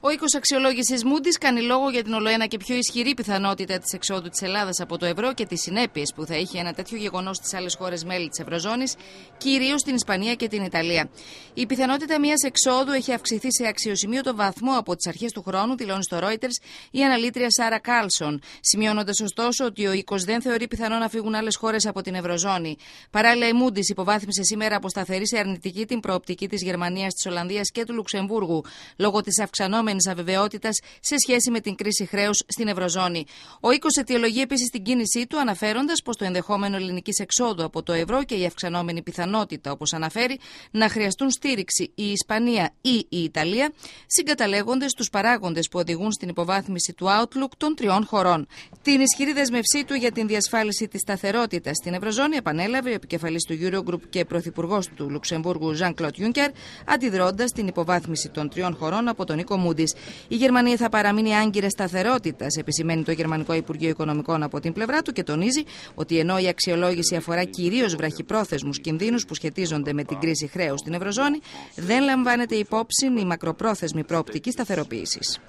Ο οίκος αξιολόγησης Μούντι κάνει λόγο για την ολοένα και πιο ισχυρή πιθανότητα της εξόδου της Ελλάδας από το ευρώ και τις συνέπειες που θα είχε ένα τέτοιο γεγονός στις άλλες χώρες μέλη της Ευρωζώνης, κυρίως στην Ισπανία και την Ιταλία. Η πιθανότητα μιας εξόδου έχει αυξηθεί σε αξιοσημείωτο βαθμό από τις αρχές του χρόνου, δηλώνει στο Reuters η αναλύτρια Σάρα Κάλσον, σημειώνοντας ωστόσο ότι ο οίκος δεν θεωρεί πιθανό να φύγουν άλλες χώρες από την Ευρωζώνη. Παράλληλα, η Μούντι υποβάθμισε σήμερα από σταθερή σε αρνητική την προοπτική της Γερμανίας, της Ολλανδίας και του Λουξεμβούργου λόγω της αυξανόμενης αυξανόμενη αβεβαιότητας σε σχέση με την κρίση χρέους στην Ευρωζώνη. Ο οίκος αιτιολογεί επίσης την κίνησή του, αναφέροντας πως το ενδεχόμενο ελληνικής εξόδου από το ευρώ και η αυξανόμενη πιθανότητα, όπως αναφέρει, να χρειαστούν στήριξη η Ισπανία ή η Ιταλία, συγκαταλέγονται στου παράγοντες που οδηγούν στην υποβάθμιση του outlook των τριών χωρών. Την ισχυρή δεσμευσή του για την διασφάλιση της σταθερότητας στην Ευρωζώνη επανέλαβε ο επικεφαλής του Eurogroup και πρωθυπουργός του Λουξεμβούργου Jean-Claude αντιδρώντας την υποβάθμιση των τριών χωρών από τον Νίκο Μούντι. Η Γερμανία θα παραμείνει άγκυρες σταθερότητας, επισημαίνει το Γερμανικό Υπουργείο Οικονομικών από την πλευρά του και τονίζει ότι ενώ η αξιολόγηση αφορά κυρίως βραχυπρόθεσμους κινδύνους που σχετίζονται με την κρίση χρέους στην Ευρωζώνη, δεν λαμβάνεται υπόψη η μακροπρόθεσμη πρόπτικη σταθεροποίηση.